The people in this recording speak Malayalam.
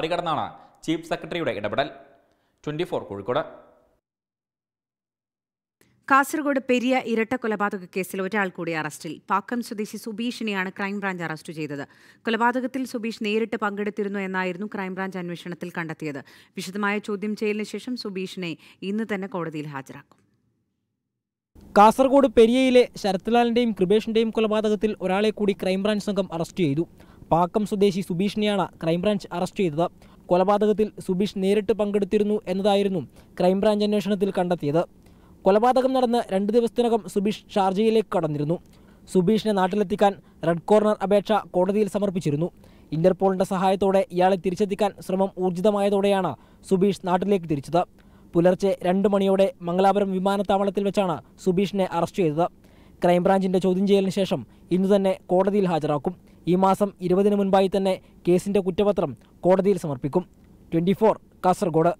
മറികടന്നാണ് ചീഫ് സെക്രട്ടറിയുടെ ഇടപെടൽ ട്വന്റി ഫോർ കോഴിക്കോട് കാസർഗോഡ് പെരിയ ഇരട്ട കൊലപാതക കേസിൽ ഒരാൾ കൂടി അറസ്റ്റിൽ പാക്കം സ്വദേശി സുബീഷിനെയാണ് ക്രൈംബ്രാഞ്ച് അറസ്റ്റ് ചെയ്തത് കൊലപാതകത്തിൽ സുബീഷ് നേരിട്ട് പങ്കെടുത്തിരുന്നു എന്നായിരുന്നു ക്രൈംബ്രാഞ്ച് അന്വേഷണത്തിൽ കണ്ടെത്തിയത് വിശദമായ ചോദ്യം ചെയ്യലിന് ശേഷം സുബീഷിനെ ഇന്ന് തന്നെ കോടതിയിൽ ഹാജരാക്കും കാസർഗോഡ് പെരിയയിലെ ശരത്ലാലിന്റെയും കൃപേഷിന്റെയും കൊലപാതകത്തിൽ ഒരാളെ കൂടി ക്രൈംബ്രാഞ്ച് സംഘം അറസ്റ്റ് ചെയ്തു പാക്കം സ്വദേശി സുബീഷിനെയാണ് ക്രൈംബ്രാഞ്ച് അറസ്റ്റ് ചെയ്തത് കൊലപാതകത്തിൽ സുബീഷ് നേരിട്ട് പങ്കെടുത്തിരുന്നു എന്നതായിരുന്നു ക്രൈംബ്രാഞ്ച് അന്വേഷണത്തിൽ കണ്ടെത്തിയത് കൊലപാതകം നടന്ന് രണ്ട് ദിവസത്തിനകം സുബീഷ് ഷാർജയിലേക്ക് കടന്നിരുന്നു സുബീഷിനെ നാട്ടിലെത്തിക്കാൻ റെഡ് കോർണർ അപേക്ഷ കോടതിയിൽ സമർപ്പിച്ചിരുന്നു ഇന്റർപോളിന്റെ സഹായത്തോടെ ഇയാളെ തിരിച്ചെത്തിക്കാൻ ശ്രമം ഊർജിതമായതോടെയാണ് സുബീഷ് നാട്ടിലേക്ക് തിരിച്ചത് പുലർച്ചെ രണ്ട് മണിയോടെ മംഗലാപുരം വിമാനത്താവളത്തിൽ വെച്ചാണ് സുബീഷിനെ അറസ്റ്റ് ചെയ്തത് ക്രൈംബ്രാഞ്ചിന്റെ ചോദ്യം ചെയ്യലിന് ശേഷം ഇന്ന് തന്നെ കോടതിയിൽ ഹാജരാക്കും ഈ മാസം ഇരുപതിന് മുൻപായി തന്നെ കേസിന്റെ കുറ്റപത്രം കോടതിയിൽ സമർപ്പിക്കും ട്വൻറ്റി കാസർഗോഡ്